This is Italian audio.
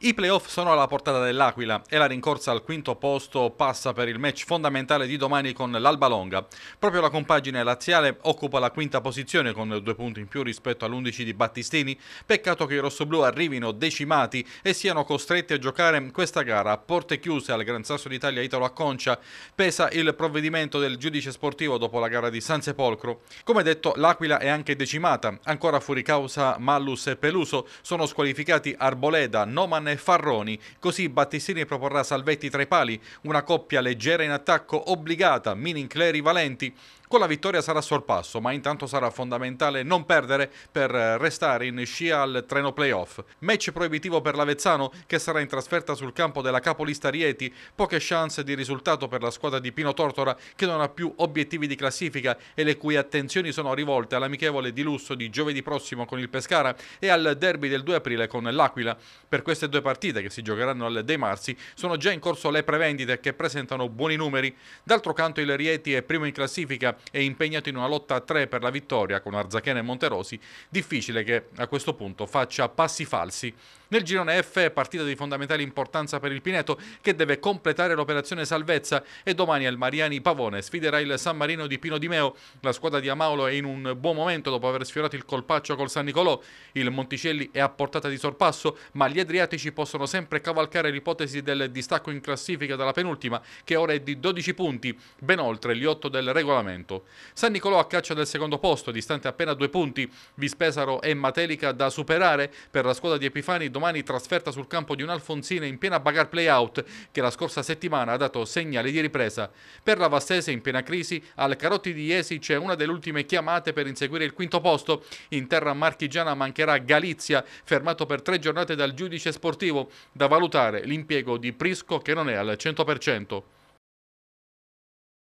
I playoff sono alla portata dell'Aquila e la rincorsa al quinto posto passa per il match fondamentale di domani con l'Alba Longa. Proprio la compagine laziale occupa la quinta posizione con due punti in più rispetto all'11 di Battistini. Peccato che i rossoblù arrivino decimati e siano costretti a giocare questa gara a porte chiuse al Gran Sasso d'Italia Italo a Concia. Pesa il provvedimento del giudice sportivo dopo la gara di San Sepolcro. Come detto, l'Aquila è anche decimata. Ancora fuori causa Mallus e Peluso sono squalificati Arboleda, Noman con Farroni. Così Battistini proporrà Salvetti tra i pali, una coppia leggera in attacco obbligata, Minin Cleri Valenti, con la vittoria sarà sorpasso, ma intanto sarà fondamentale non perdere per eh, restare in scia al treno playoff. Match proibitivo per l'Avezzano, che sarà in trasferta sul campo della capolista Rieti. Poche chance di risultato per la squadra di Pino Tortora, che non ha più obiettivi di classifica e le cui attenzioni sono rivolte all'amichevole di lusso di giovedì prossimo con il Pescara e al derby del 2 aprile con l'Aquila. Per queste due partite, che si giocheranno al De Marsi, sono già in corso le prevendite che presentano buoni numeri. D'altro canto il Rieti è primo in classifica è impegnato in una lotta a tre per la vittoria con Arzachena e Monterosi, difficile che a questo punto faccia passi falsi. Nel girone F è partita di fondamentale importanza per il Pineto che deve completare l'operazione salvezza e domani al Mariani Pavone sfiderà il San Marino di Pino Di Meo. La squadra di Amaulo è in un buon momento dopo aver sfiorato il colpaccio col San Nicolò. Il Monticelli è a portata di sorpasso, ma gli Adriatici possono sempre cavalcare l'ipotesi del distacco in classifica dalla penultima che ora è di 12 punti, ben oltre gli 8 del regolamento punto. San Nicolò a caccia del secondo posto, distante appena due punti. Vispesaro e Matelica da superare per la squadra di Epifani domani trasferta sul campo di un Alfonsina in piena bagar playout che la scorsa settimana ha dato segnali di ripresa. Per la Vastese in piena crisi, al Carotti di Iesi c'è una delle ultime chiamate per inseguire il quinto posto. In terra marchigiana mancherà Galizia, fermato per tre giornate dal giudice sportivo, da valutare l'impiego di Prisco che non è al 100%.